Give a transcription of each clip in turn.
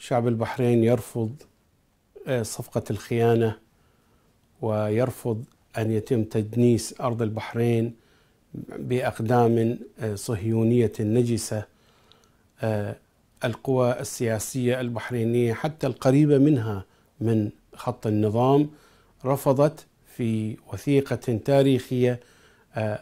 شعب البحرين يرفض آه، صفقة الخيانة ويرفض أن يتم تدنيس أرض البحرين بأقدام آه، صهيونية نجسة آه، القوى السياسية البحرينية حتى القريبة منها من خط النظام رفضت في وثيقة تاريخية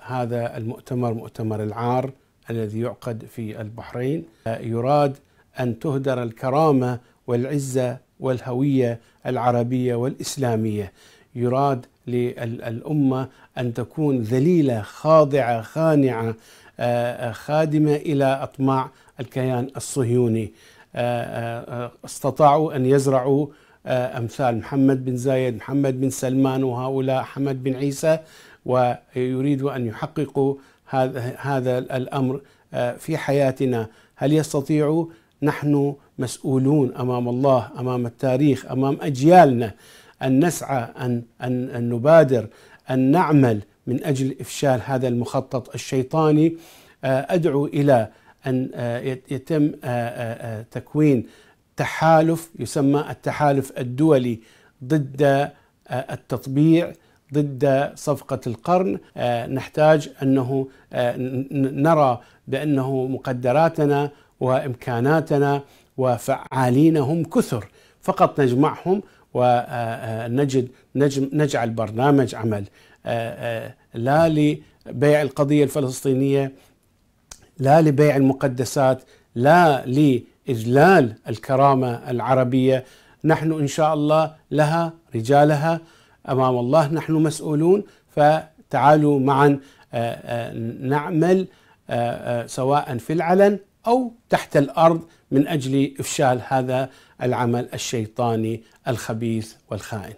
هذا المؤتمر مؤتمر العار الذي يعقد في البحرين يراد أن تهدر الكرامة والعزة والهوية العربية والإسلامية يراد للأمة أن تكون ذليلة خاضعة خانعة آه، آه، خادمة إلى أطماع الكيان الصهيوني آه، استطاعوا أن يزرعوا أمثال محمد بن زايد محمد بن سلمان وهؤلاء حمد بن عيسى ويريدوا أن يحققوا هذا الأمر في حياتنا هل يستطيعوا نحن مسؤولون امام الله امام التاريخ امام اجيالنا ان نسعى ان ان, أن نبادر ان نعمل من اجل افشال هذا المخطط الشيطاني آه، ادعو الى ان آه، يتم آه، تكوين تحالف يسمى التحالف الدولي ضد التطبيع ضد صفقة القرن نحتاج أنه نرى بأنه مقدراتنا وامكاناتنا وفعالين هم كثر فقط نجمعهم ونجد نجم نجعل برنامج عمل لا لبيع القضيه الفلسطينيه لا لبيع المقدسات لا لاجلال الكرامه العربيه نحن ان شاء الله لها رجالها امام الله نحن مسؤولون فتعالوا معا نعمل سواء في العلن أو تحت الأرض من أجل إفشال هذا العمل الشيطاني الخبيث والخائن